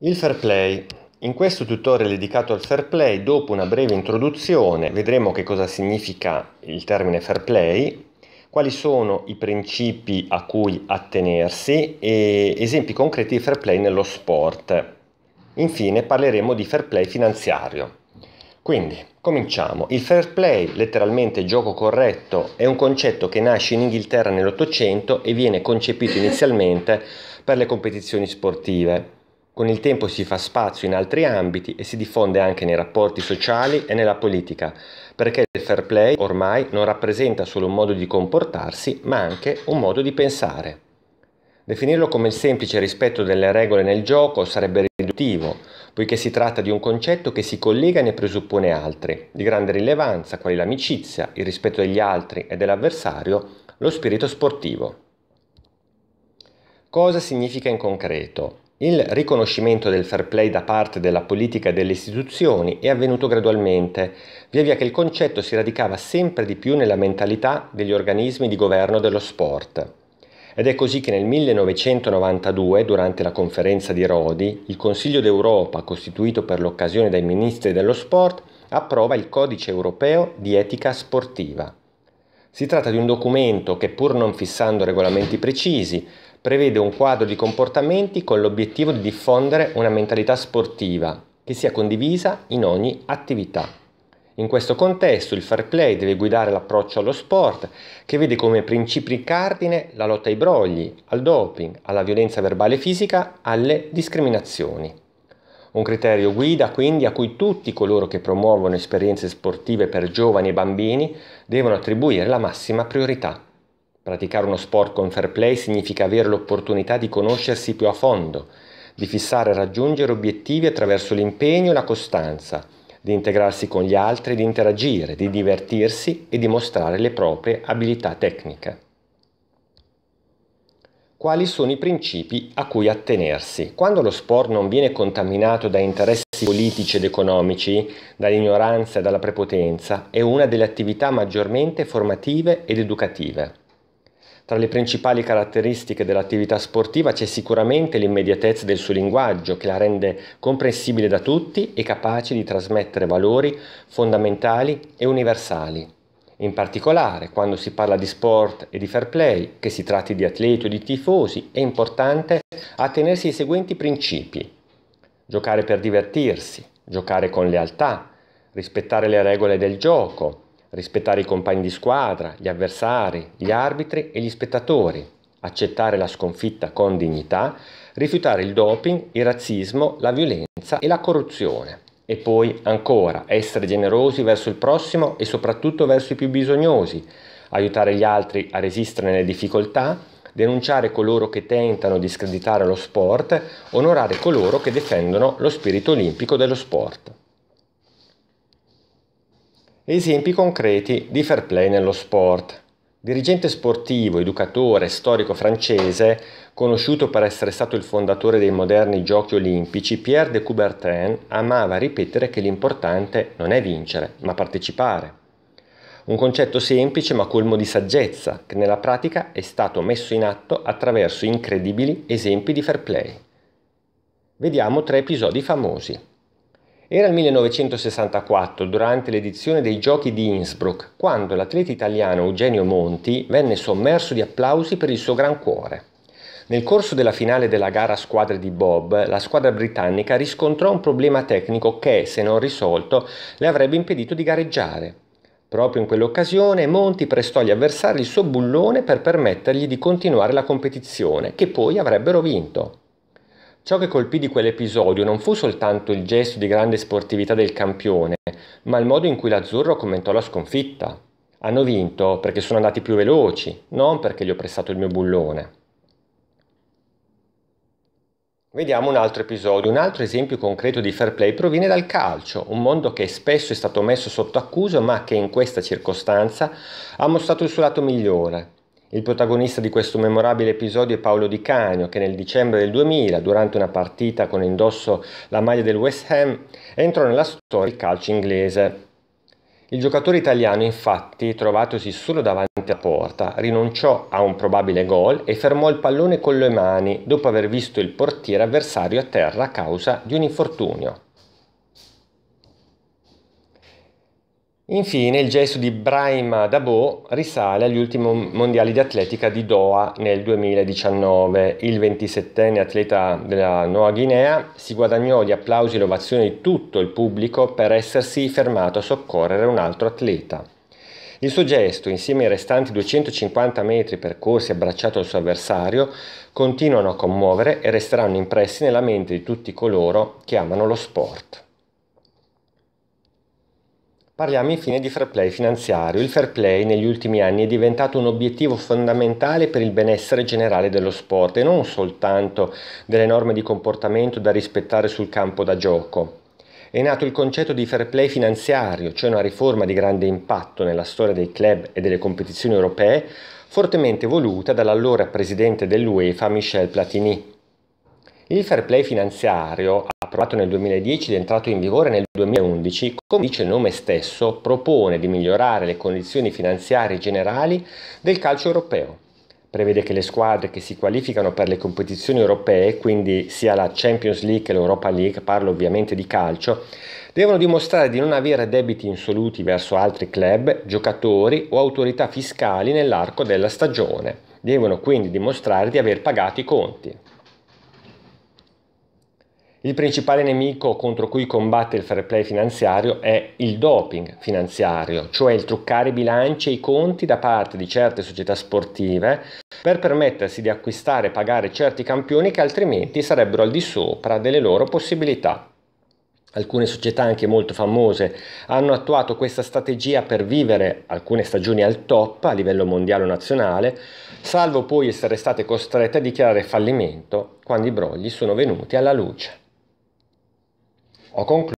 Il fair play. In questo tutorial dedicato al fair play, dopo una breve introduzione, vedremo che cosa significa il termine fair play, quali sono i principi a cui attenersi e esempi concreti di fair play nello sport. Infine parleremo di fair play finanziario. Quindi, cominciamo. Il fair play, letteralmente gioco corretto, è un concetto che nasce in Inghilterra nell'Ottocento e viene concepito inizialmente per le competizioni sportive. Con il tempo si fa spazio in altri ambiti e si diffonde anche nei rapporti sociali e nella politica, perché il fair play ormai non rappresenta solo un modo di comportarsi, ma anche un modo di pensare. Definirlo come il semplice rispetto delle regole nel gioco sarebbe riduttivo, poiché si tratta di un concetto che si collega e ne presuppone altri, di grande rilevanza, quali l'amicizia, il rispetto degli altri e dell'avversario, lo spirito sportivo. Cosa significa in concreto? Il riconoscimento del fair play da parte della politica e delle istituzioni è avvenuto gradualmente, via via che il concetto si radicava sempre di più nella mentalità degli organismi di governo dello sport. Ed è così che nel 1992, durante la conferenza di Rodi, il Consiglio d'Europa, costituito per l'occasione dai ministri dello sport, approva il Codice europeo di etica sportiva. Si tratta di un documento che, pur non fissando regolamenti precisi, prevede un quadro di comportamenti con l'obiettivo di diffondere una mentalità sportiva che sia condivisa in ogni attività. In questo contesto il fair play deve guidare l'approccio allo sport che vede come principi cardine la lotta ai brogli, al doping, alla violenza verbale e fisica, alle discriminazioni. Un criterio guida quindi a cui tutti coloro che promuovono esperienze sportive per giovani e bambini devono attribuire la massima priorità. Praticare uno sport con fair play significa avere l'opportunità di conoscersi più a fondo, di fissare e raggiungere obiettivi attraverso l'impegno e la costanza, di integrarsi con gli altri, di interagire, di divertirsi e dimostrare le proprie abilità tecniche. Quali sono i principi a cui attenersi? Quando lo sport non viene contaminato da interessi politici ed economici, dall'ignoranza e dalla prepotenza, è una delle attività maggiormente formative ed educative. Tra le principali caratteristiche dell'attività sportiva c'è sicuramente l'immediatezza del suo linguaggio che la rende comprensibile da tutti e capace di trasmettere valori fondamentali e universali. In particolare, quando si parla di sport e di fair play, che si tratti di atleti o di tifosi, è importante attenersi ai seguenti principi. Giocare per divertirsi, giocare con lealtà, rispettare le regole del gioco, rispettare i compagni di squadra, gli avversari, gli arbitri e gli spettatori, accettare la sconfitta con dignità, rifiutare il doping, il razzismo, la violenza e la corruzione. E poi ancora, essere generosi verso il prossimo e soprattutto verso i più bisognosi, aiutare gli altri a resistere nelle difficoltà, denunciare coloro che tentano di screditare lo sport, onorare coloro che difendono lo spirito olimpico dello sport. Esempi concreti di fair play nello sport. Dirigente sportivo, educatore, storico francese, conosciuto per essere stato il fondatore dei moderni giochi olimpici, Pierre de Coubertin amava ripetere che l'importante non è vincere, ma partecipare. Un concetto semplice ma colmo di saggezza, che nella pratica è stato messo in atto attraverso incredibili esempi di fair play. Vediamo tre episodi famosi. Era il 1964, durante l'edizione dei Giochi di Innsbruck, quando l'atleta italiano Eugenio Monti venne sommerso di applausi per il suo gran cuore. Nel corso della finale della gara a squadre di Bob, la squadra britannica riscontrò un problema tecnico che, se non risolto, le avrebbe impedito di gareggiare. Proprio in quell'occasione Monti prestò agli avversari il suo bullone per permettergli di continuare la competizione, che poi avrebbero vinto. Ciò che colpì di quell'episodio non fu soltanto il gesto di grande sportività del campione, ma il modo in cui l'azzurro commentò la sconfitta. Hanno vinto perché sono andati più veloci, non perché gli ho prestato il mio bullone. Vediamo un altro episodio, un altro esempio concreto di fair play proviene dal calcio, un mondo che spesso è stato messo sotto accusa ma che in questa circostanza ha mostrato il suo lato migliore. Il protagonista di questo memorabile episodio è Paolo Di Canio, che nel dicembre del 2000, durante una partita con indosso la maglia del West Ham, entrò nella storia del calcio inglese. Il giocatore italiano, infatti, trovatosi solo davanti alla porta, rinunciò a un probabile gol e fermò il pallone con le mani dopo aver visto il portiere avversario a terra a causa di un infortunio. Infine il gesto di Brahima Dabo risale agli ultimi mondiali di atletica di Doha nel 2019. Il 27enne atleta della Nuova Guinea si guadagnò gli applausi e l'ovazione di tutto il pubblico per essersi fermato a soccorrere un altro atleta. Il suo gesto, insieme ai restanti 250 metri percorsi abbracciato al suo avversario, continuano a commuovere e resteranno impressi nella mente di tutti coloro che amano lo sport. Parliamo infine di fair play finanziario. Il fair play negli ultimi anni è diventato un obiettivo fondamentale per il benessere generale dello sport e non soltanto delle norme di comportamento da rispettare sul campo da gioco. È nato il concetto di fair play finanziario, cioè una riforma di grande impatto nella storia dei club e delle competizioni europee, fortemente voluta dall'allora presidente dell'UEFA Michel Platini. Il fair play finanziario approvato nel 2010 ed entrato in vigore nel 2011, come dice il nome stesso, propone di migliorare le condizioni finanziarie generali del calcio europeo. Prevede che le squadre che si qualificano per le competizioni europee, quindi sia la Champions League che l'Europa League, parlo ovviamente di calcio, devono dimostrare di non avere debiti insoluti verso altri club, giocatori o autorità fiscali nell'arco della stagione. Devono quindi dimostrare di aver pagato i conti. Il principale nemico contro cui combatte il fair play finanziario è il doping finanziario, cioè il truccare i bilanci e i conti da parte di certe società sportive per permettersi di acquistare e pagare certi campioni che altrimenti sarebbero al di sopra delle loro possibilità. Alcune società anche molto famose hanno attuato questa strategia per vivere alcune stagioni al top a livello mondiale o nazionale, salvo poi essere state costrette a dichiarare fallimento quando i brogli sono venuti alla luce. en